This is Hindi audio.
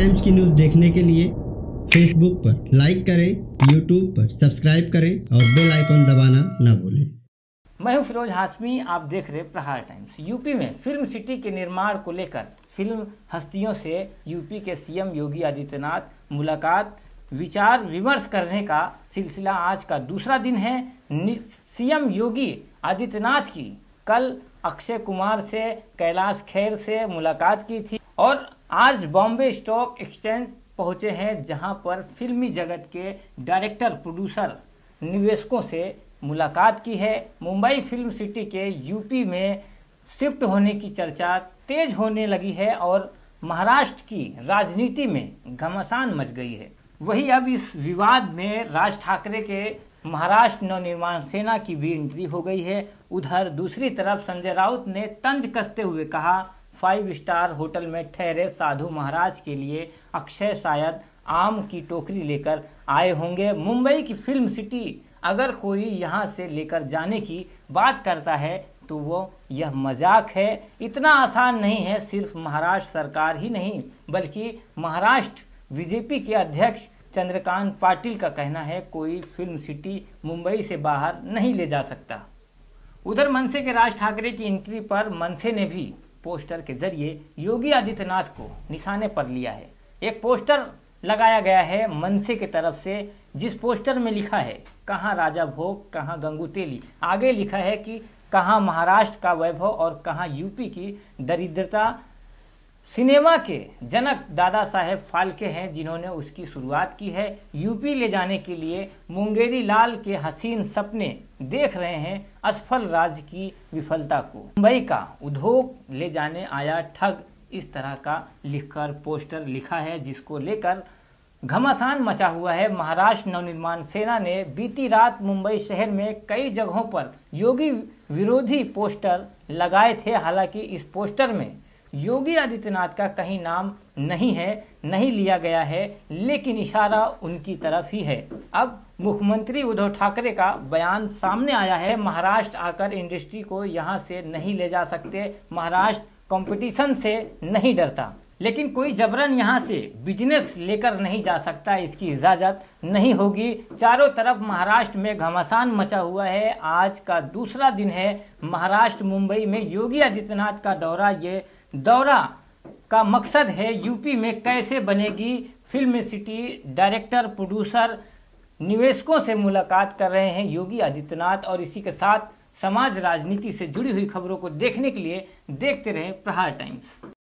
टाइम्स की न्यूज़ देखने के लिए फेसबुक पर लाइक करें यूट्यूब पर सब्सक्राइब करें और बेल आइकॉन दबाना ना भूलें मैं हूं फिरोज हाशमी आप देख रहे प्रहार टाइम्स यूपी में फिल्म सिटी के निर्माण को लेकर फिल्म हस्तियों से यूपी के सीएम योगी आदित्यनाथ मुलाकात विचार विमर्श करने का सिलसिला आज का दूसरा दिन है सीएम योगी आदित्यनाथ की कल अक्षय कुमार से कैलाश खैर से मुलाकात की थी आज बॉम्बे स्टॉक एक्सचेंज पहुंचे हैं जहां पर फिल्मी जगत के डायरेक्टर प्रोड्यूसर निवेशकों से मुलाकात की है मुंबई फिल्म सिटी के यूपी में शिफ्ट होने की चर्चा तेज होने लगी है और महाराष्ट्र की राजनीति में घमासान मच गई है वही अब इस विवाद में राज ठाकरे के महाराष्ट्र नवनिर्माण सेना की भी एंट्री हो गई है उधर दूसरी तरफ संजय राउत ने तंज कसते हुए कहा फाइव स्टार होटल में ठहरे साधु महाराज के लिए अक्षय शायद आम की टोकरी लेकर आए होंगे मुंबई की फिल्म सिटी अगर कोई यहाँ से लेकर जाने की बात करता है तो वो यह मजाक है इतना आसान नहीं है सिर्फ महाराष्ट्र सरकार ही नहीं बल्कि महाराष्ट्र बीजेपी के अध्यक्ष चंद्रकांत पाटिल का कहना है कोई फिल्म सिटी मुंबई से बाहर नहीं ले जा सकता उधर मनसे के राज ठाकरे की एंट्री पर मनसे ने भी पोस्टर के जरिए योगी आदित्यनाथ को निशाने पर लिया है एक पोस्टर लगाया गया है मनसे की तरफ से जिस पोस्टर में लिखा है कहाँ राजा भोग कहाँ गंगू तेली आगे लिखा है कि कहाँ महाराष्ट्र का वैभव और कहाँ यूपी की दरिद्रता सिनेमा के जनक दादा साहेब फाल्के हैं जिन्होंने उसकी शुरुआत की है यूपी ले जाने के लिए मुंगेरी लाल के हसीन सपने देख रहे हैं असफल राज की विफलता को मुंबई का उद्योग ले जाने आया ठग इस तरह का लिखकर पोस्टर लिखा है जिसको लेकर घमासान मचा हुआ है महाराष्ट्र नवनिर्माण सेना ने बीती रात मुंबई शहर में कई जगहों पर योगी विरोधी पोस्टर लगाए थे हालांकि इस पोस्टर में योगी आदित्यनाथ का कहीं नाम नहीं है नहीं लिया गया है लेकिन इशारा उनकी तरफ ही है अब मुख्यमंत्री उद्धव ठाकरे का बयान सामने आया है महाराष्ट्र आकर इंडस्ट्री को यहाँ से नहीं ले जा सकते महाराष्ट्र कंपटीशन से नहीं डरता लेकिन कोई जबरन यहाँ से बिजनेस लेकर नहीं जा सकता इसकी इजाज़त नहीं होगी चारों तरफ महाराष्ट्र में घमासान मचा हुआ है आज का दूसरा दिन है महाराष्ट्र मुंबई में योगी आदित्यनाथ का दौरा ये दौरा का मकसद है यूपी में कैसे बनेगी फिल्म सिटी डायरेक्टर प्रोड्यूसर निवेशकों से मुलाकात कर रहे हैं योगी आदित्यनाथ और इसी के साथ समाज राजनीति से जुड़ी हुई खबरों को देखने के लिए देखते रहें प्रहार टाइम्स